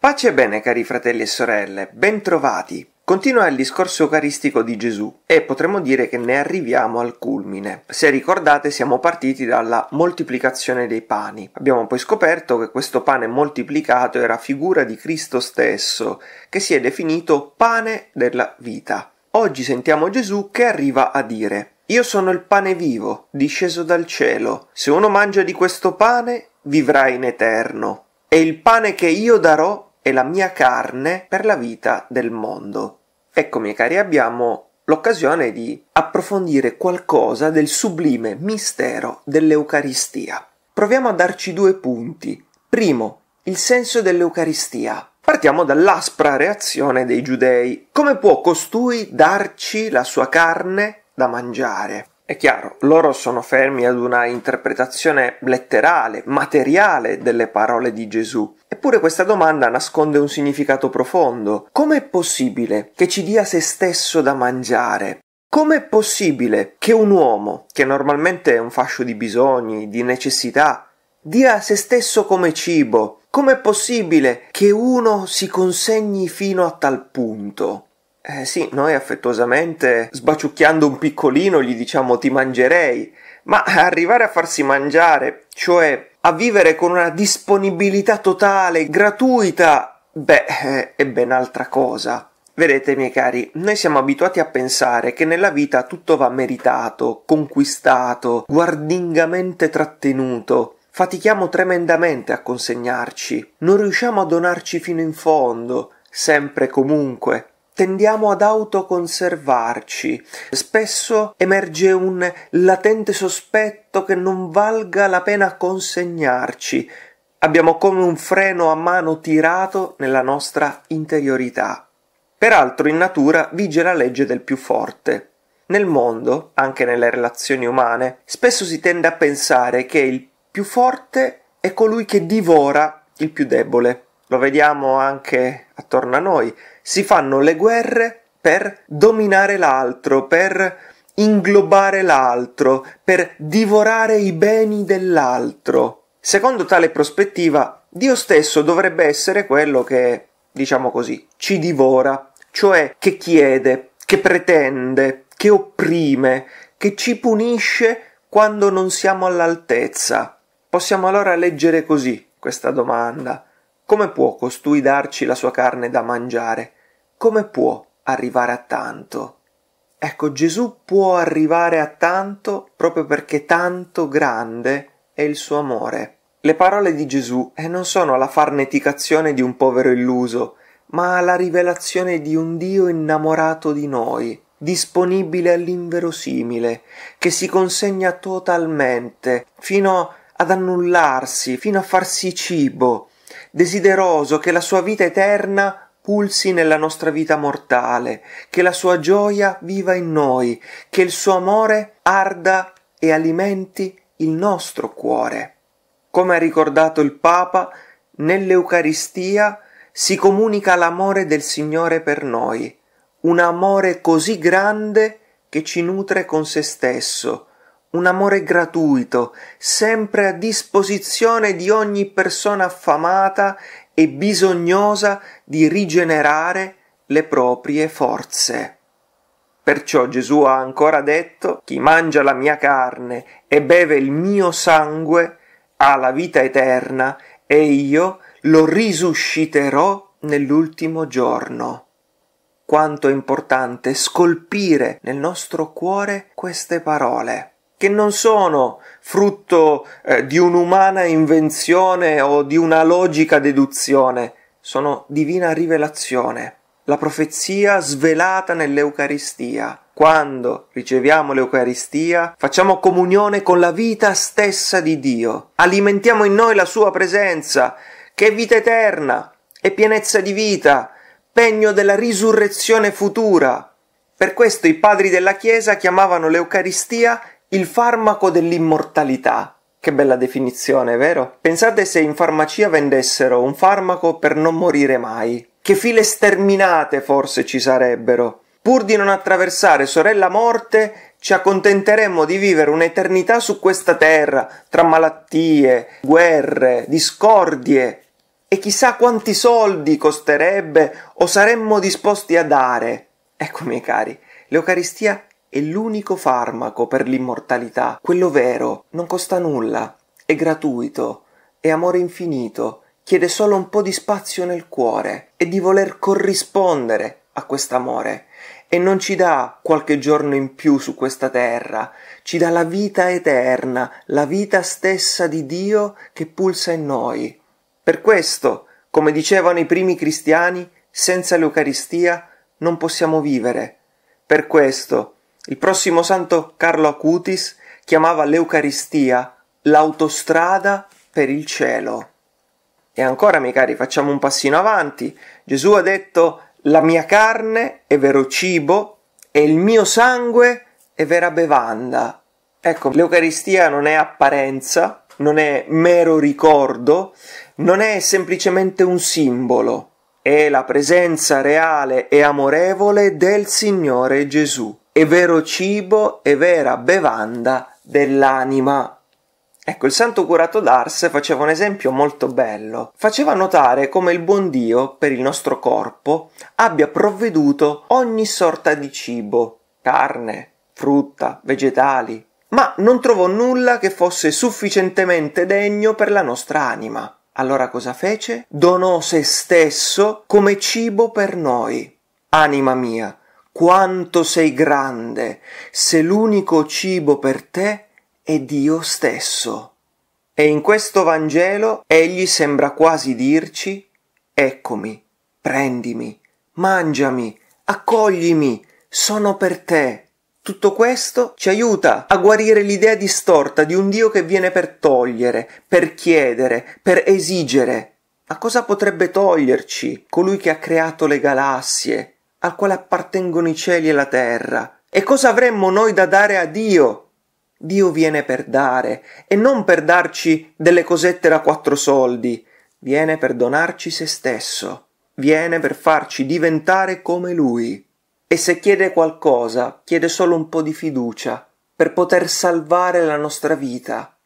Pace e bene cari fratelli e sorelle, bentrovati. Continua il discorso eucaristico di Gesù e potremmo dire che ne arriviamo al culmine. Se ricordate siamo partiti dalla moltiplicazione dei pani. Abbiamo poi scoperto che questo pane moltiplicato era figura di Cristo stesso, che si è definito pane della vita. Oggi sentiamo Gesù che arriva a dire io sono il pane vivo, disceso dal cielo. Se uno mangia di questo pane, vivrà in eterno. E il pane che io darò è la mia carne per la vita del mondo. Ecco, miei cari, abbiamo l'occasione di approfondire qualcosa del sublime mistero dell'Eucaristia. Proviamo a darci due punti. Primo, il senso dell'Eucaristia. Partiamo dall'aspra reazione dei giudei. Come può costui darci la sua carne da mangiare. È chiaro, loro sono fermi ad una interpretazione letterale, materiale delle parole di Gesù. Eppure questa domanda nasconde un significato profondo. Com'è possibile che ci dia se stesso da mangiare? Com'è possibile che un uomo, che normalmente è un fascio di bisogni, di necessità, dia se stesso come cibo? Com'è possibile che uno si consegni fino a tal punto? Eh sì, noi affettuosamente, sbaciucchiando un piccolino, gli diciamo ti mangerei, ma arrivare a farsi mangiare, cioè a vivere con una disponibilità totale, gratuita, beh, eh, è ben altra cosa. Vedete, miei cari, noi siamo abituati a pensare che nella vita tutto va meritato, conquistato, guardingamente trattenuto. Fatichiamo tremendamente a consegnarci, non riusciamo a donarci fino in fondo, sempre e comunque tendiamo ad autoconservarci. Spesso emerge un latente sospetto che non valga la pena consegnarci. Abbiamo come un freno a mano tirato nella nostra interiorità. Peraltro in natura vige la legge del più forte. Nel mondo, anche nelle relazioni umane, spesso si tende a pensare che il più forte è colui che divora il più debole lo vediamo anche attorno a noi, si fanno le guerre per dominare l'altro, per inglobare l'altro, per divorare i beni dell'altro. Secondo tale prospettiva, Dio stesso dovrebbe essere quello che, diciamo così, ci divora, cioè che chiede, che pretende, che opprime, che ci punisce quando non siamo all'altezza. Possiamo allora leggere così questa domanda. Come può costui darci la sua carne da mangiare? Come può arrivare a tanto? Ecco, Gesù può arrivare a tanto proprio perché tanto grande è il suo amore. Le parole di Gesù eh, non sono la farneticazione di un povero illuso, ma la rivelazione di un Dio innamorato di noi, disponibile all'inverosimile, che si consegna totalmente, fino ad annullarsi, fino a farsi cibo, desideroso che la sua vita eterna pulsi nella nostra vita mortale, che la sua gioia viva in noi, che il suo amore arda e alimenti il nostro cuore. Come ha ricordato il Papa, nell'Eucaristia si comunica l'amore del Signore per noi, un amore così grande che ci nutre con se stesso, un amore gratuito, sempre a disposizione di ogni persona affamata e bisognosa di rigenerare le proprie forze. Perciò Gesù ha ancora detto, chi mangia la mia carne e beve il mio sangue ha la vita eterna e io lo risusciterò nell'ultimo giorno. Quanto è importante scolpire nel nostro cuore queste parole che non sono frutto eh, di un'umana invenzione o di una logica deduzione, sono divina rivelazione, la profezia svelata nell'Eucaristia. Quando riceviamo l'Eucaristia, facciamo comunione con la vita stessa di Dio, alimentiamo in noi la sua presenza, che è vita eterna, è pienezza di vita, pegno della risurrezione futura. Per questo i padri della Chiesa chiamavano l'Eucaristia il farmaco dell'immortalità. Che bella definizione, vero? Pensate se in farmacia vendessero un farmaco per non morire mai. Che file sterminate forse ci sarebbero. Pur di non attraversare sorella morte, ci accontenteremmo di vivere un'eternità su questa terra, tra malattie, guerre, discordie. E chissà quanti soldi costerebbe o saremmo disposti a dare. Ecco, miei cari, l'Eucaristia è l'unico farmaco per l'immortalità, quello vero, non costa nulla, è gratuito, è amore infinito, chiede solo un po' di spazio nel cuore e di voler corrispondere a quest'amore e non ci dà qualche giorno in più su questa terra, ci dà la vita eterna, la vita stessa di Dio che pulsa in noi. Per questo, come dicevano i primi cristiani, senza l'Eucaristia non possiamo vivere. Per questo il prossimo santo Carlo Acutis chiamava l'Eucaristia l'autostrada per il cielo. E ancora, miei cari, facciamo un passino avanti. Gesù ha detto la mia carne è vero cibo e il mio sangue è vera bevanda. Ecco, l'Eucaristia non è apparenza, non è mero ricordo, non è semplicemente un simbolo, è la presenza reale e amorevole del Signore Gesù e vero cibo e vera bevanda dell'anima. Ecco, il santo curato d'Ars faceva un esempio molto bello. Faceva notare come il buon Dio, per il nostro corpo, abbia provveduto ogni sorta di cibo, carne, frutta, vegetali, ma non trovò nulla che fosse sufficientemente degno per la nostra anima. Allora cosa fece? Donò se stesso come cibo per noi. Anima mia, quanto sei grande, se l'unico cibo per te è Dio stesso. E in questo Vangelo egli sembra quasi dirci Eccomi, prendimi, mangiami, accoglimi, sono per te. Tutto questo ci aiuta a guarire l'idea distorta di un Dio che viene per togliere, per chiedere, per esigere. A cosa potrebbe toglierci colui che ha creato le galassie, al quale appartengono i cieli e la terra. E cosa avremmo noi da dare a Dio? Dio viene per dare, e non per darci delle cosette da quattro soldi, viene per donarci se stesso, viene per farci diventare come Lui. E se chiede qualcosa, chiede solo un po' di fiducia, per poter salvare la nostra vita.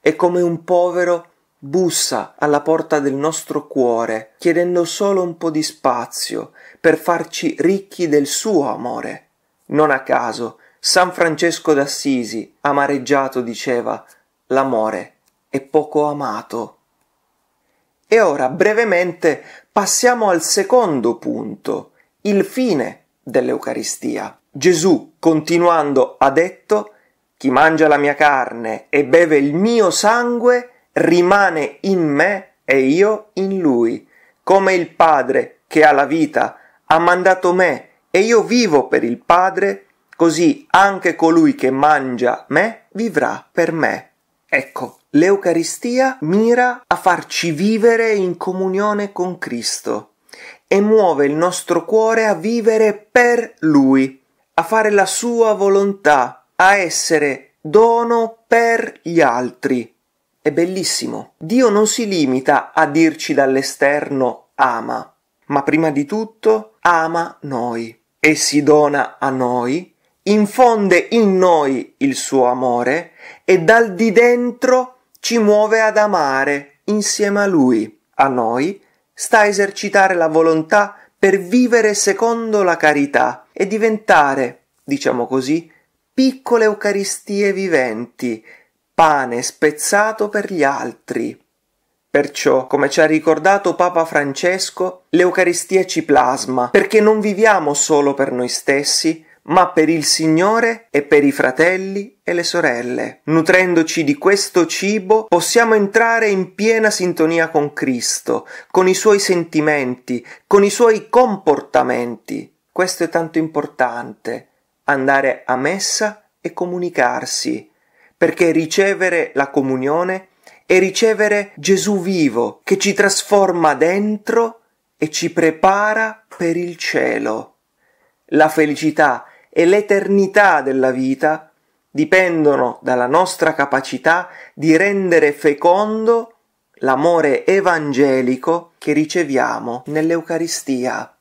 E come un povero bussa alla porta del nostro cuore, chiedendo solo un po' di spazio per farci ricchi del suo amore. Non a caso, San Francesco d'Assisi, amareggiato, diceva l'amore è poco amato. E ora brevemente passiamo al secondo punto, il fine dell'Eucaristia. Gesù, continuando, ha detto Chi mangia la mia carne e beve il mio sangue rimane in me e io in lui, come il Padre che ha la vita ha mandato me e io vivo per il Padre, così anche colui che mangia me vivrà per me. Ecco, l'Eucaristia mira a farci vivere in comunione con Cristo e muove il nostro cuore a vivere per Lui, a fare la sua volontà, a essere dono per gli altri. È bellissimo. Dio non si limita a dirci dall'esterno ama, ma prima di tutto ama noi e si dona a noi, infonde in noi il suo amore e dal di dentro ci muove ad amare insieme a lui. A noi sta a esercitare la volontà per vivere secondo la carità e diventare, diciamo così, piccole Eucaristie viventi pane spezzato per gli altri. Perciò, come ci ha ricordato Papa Francesco, l'Eucaristia ci plasma, perché non viviamo solo per noi stessi, ma per il Signore e per i fratelli e le sorelle. Nutrendoci di questo cibo possiamo entrare in piena sintonia con Cristo, con i suoi sentimenti, con i suoi comportamenti. Questo è tanto importante, andare a messa e comunicarsi, perché ricevere la comunione è ricevere Gesù vivo che ci trasforma dentro e ci prepara per il cielo. La felicità e l'eternità della vita dipendono dalla nostra capacità di rendere fecondo l'amore evangelico che riceviamo nell'Eucaristia.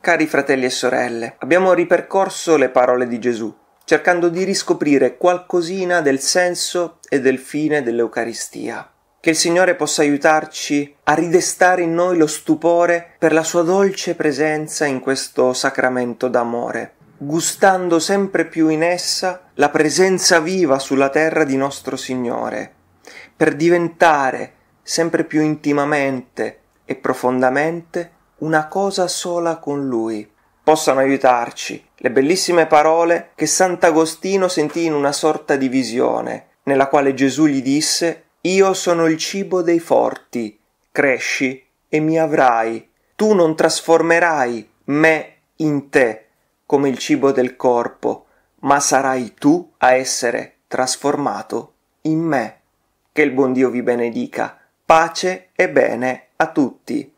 Cari fratelli e sorelle, abbiamo ripercorso le parole di Gesù cercando di riscoprire qualcosina del senso e del fine dell'Eucaristia. Che il Signore possa aiutarci a ridestare in noi lo stupore per la sua dolce presenza in questo sacramento d'amore, gustando sempre più in essa la presenza viva sulla terra di nostro Signore, per diventare sempre più intimamente e profondamente una cosa sola con Lui possano aiutarci le bellissime parole che Sant'Agostino sentì in una sorta di visione, nella quale Gesù gli disse Io sono il cibo dei forti, cresci e mi avrai, tu non trasformerai me in te come il cibo del corpo, ma sarai tu a essere trasformato in me. Che il buon Dio vi benedica, pace e bene a tutti.